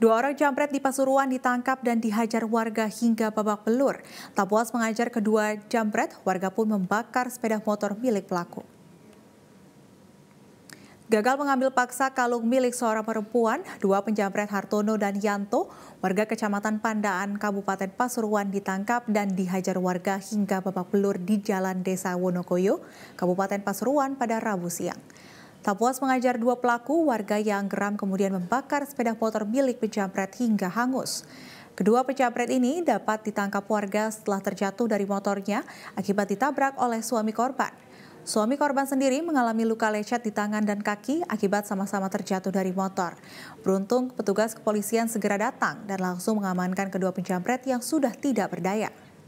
Dua orang jambret di Pasuruan ditangkap dan dihajar warga hingga babak belur. Tak puas mengajar kedua jambret, warga pun membakar sepeda motor milik pelaku. Gagal mengambil paksa kalung milik seorang perempuan, dua penjamret Hartono dan Yanto, warga Kecamatan Pandaan, Kabupaten Pasuruan ditangkap dan dihajar warga hingga babak belur di Jalan Desa Wonokoyo, Kabupaten Pasuruan pada Rabu siang. Tak puas mengajar dua pelaku, warga yang geram kemudian membakar sepeda motor milik penjamret hingga hangus. Kedua pencampret ini dapat ditangkap warga setelah terjatuh dari motornya akibat ditabrak oleh suami korban. Suami korban sendiri mengalami luka lecet di tangan dan kaki akibat sama-sama terjatuh dari motor. Beruntung, petugas kepolisian segera datang dan langsung mengamankan kedua penjamret yang sudah tidak berdaya.